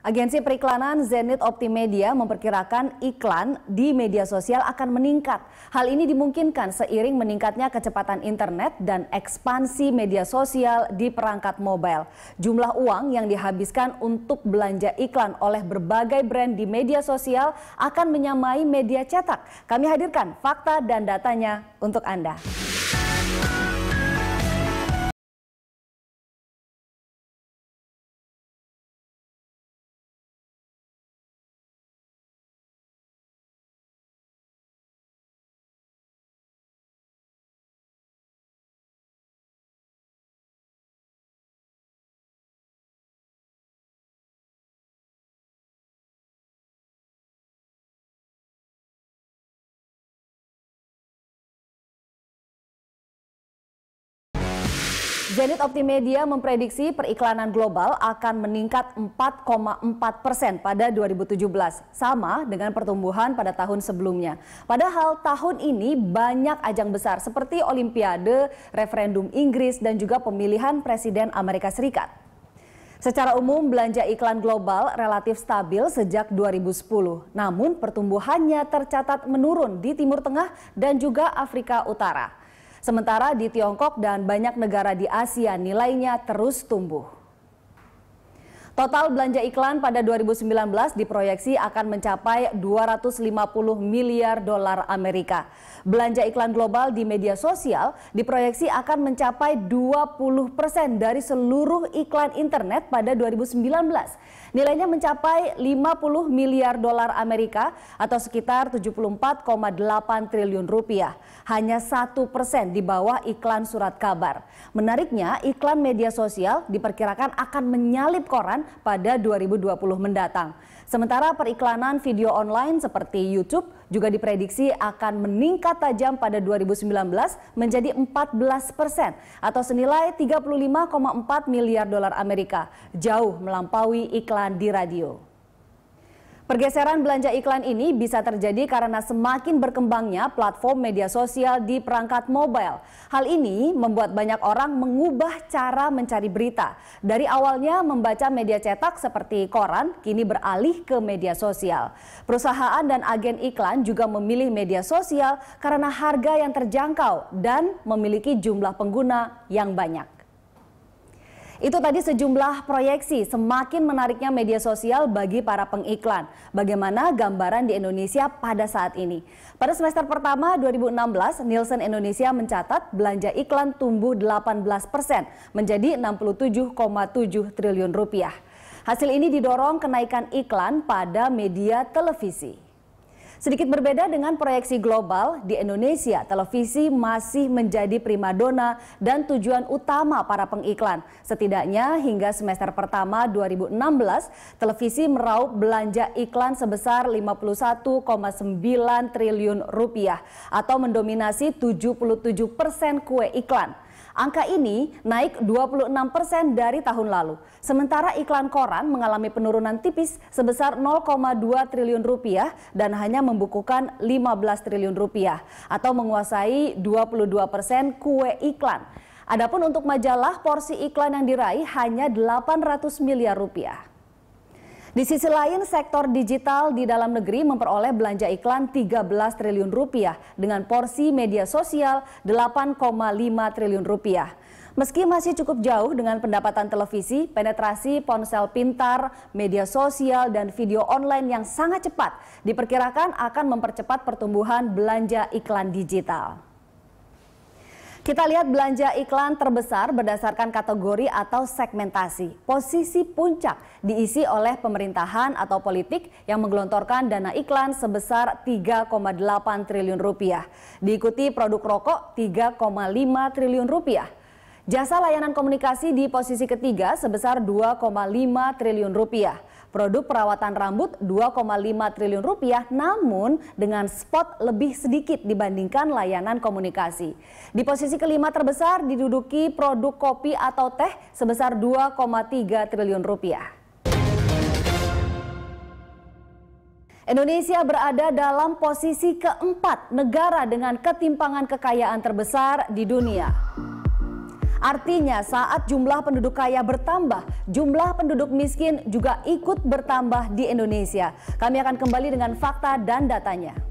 Agensi periklanan Zenit Optimedia memperkirakan iklan di media sosial akan meningkat. Hal ini dimungkinkan seiring meningkatnya kecepatan internet dan ekspansi media sosial di perangkat mobile. Jumlah uang yang dihabiskan untuk belanja iklan oleh berbagai brand di media sosial akan menyamai media cetak. Kami hadirkan fakta dan datanya untuk Anda. Zenit Optimedia memprediksi periklanan global akan meningkat 4,4 persen pada 2017, sama dengan pertumbuhan pada tahun sebelumnya. Padahal tahun ini banyak ajang besar seperti Olimpiade, referendum Inggris, dan juga pemilihan Presiden Amerika Serikat. Secara umum, belanja iklan global relatif stabil sejak 2010. Namun pertumbuhannya tercatat menurun di Timur Tengah dan juga Afrika Utara. Sementara di Tiongkok dan banyak negara di Asia nilainya terus tumbuh. Total belanja iklan pada 2019 diproyeksi akan mencapai 250 miliar dolar Amerika. Belanja iklan global di media sosial diproyeksi akan mencapai 20 persen dari seluruh iklan internet pada 2019. Nilainya mencapai 50 miliar dolar Amerika atau sekitar 74,8 triliun rupiah. Hanya satu persen di bawah iklan surat kabar. Menariknya, iklan media sosial diperkirakan akan menyalip koran pada 2020 mendatang. Sementara periklanan video online seperti YouTube juga diprediksi akan meningkat tajam pada 2019 menjadi 14 persen atau senilai 35,4 miliar dolar Amerika, jauh melampaui iklan di radio. Pergeseran belanja iklan ini bisa terjadi karena semakin berkembangnya platform media sosial di perangkat mobile. Hal ini membuat banyak orang mengubah cara mencari berita. Dari awalnya membaca media cetak seperti koran, kini beralih ke media sosial. Perusahaan dan agen iklan juga memilih media sosial karena harga yang terjangkau dan memiliki jumlah pengguna yang banyak. Itu tadi sejumlah proyeksi semakin menariknya media sosial bagi para pengiklan. Bagaimana gambaran di Indonesia pada saat ini? Pada semester pertama 2016, Nielsen Indonesia mencatat belanja iklan tumbuh 18 persen menjadi 67,7 triliun rupiah. Hasil ini didorong kenaikan iklan pada media televisi. Sedikit berbeda dengan proyeksi global, di Indonesia televisi masih menjadi primadona dan tujuan utama para pengiklan. Setidaknya hingga semester pertama 2016, televisi meraup belanja iklan sebesar 51,9 triliun rupiah atau mendominasi 77 persen kue iklan. Angka ini naik 26 persen dari tahun lalu. Sementara iklan koran mengalami penurunan tipis sebesar 0,2 triliun rupiah dan hanya membukukan 15 triliun rupiah atau menguasai 22 persen kue iklan. Adapun untuk majalah, porsi iklan yang diraih hanya 800 miliar rupiah. Di sisi lain, sektor digital di dalam negeri memperoleh belanja iklan 13 triliun rupiah dengan porsi media sosial 8,5 triliun rupiah. Meski masih cukup jauh dengan pendapatan televisi, penetrasi ponsel pintar, media sosial, dan video online yang sangat cepat diperkirakan akan mempercepat pertumbuhan belanja iklan digital. Kita lihat belanja iklan terbesar berdasarkan kategori atau segmentasi. Posisi puncak diisi oleh pemerintahan atau politik yang menggelontorkan dana iklan sebesar 3,8 triliun rupiah. Diikuti produk rokok 3,5 triliun rupiah. Jasa layanan komunikasi di posisi ketiga sebesar 2,5 triliun rupiah. Produk perawatan rambut 2,5 triliun rupiah namun dengan spot lebih sedikit dibandingkan layanan komunikasi. Di posisi kelima terbesar diduduki produk kopi atau teh sebesar 2,3 triliun rupiah. Indonesia berada dalam posisi keempat negara dengan ketimpangan kekayaan terbesar di dunia. Artinya saat jumlah penduduk kaya bertambah, jumlah penduduk miskin juga ikut bertambah di Indonesia. Kami akan kembali dengan fakta dan datanya.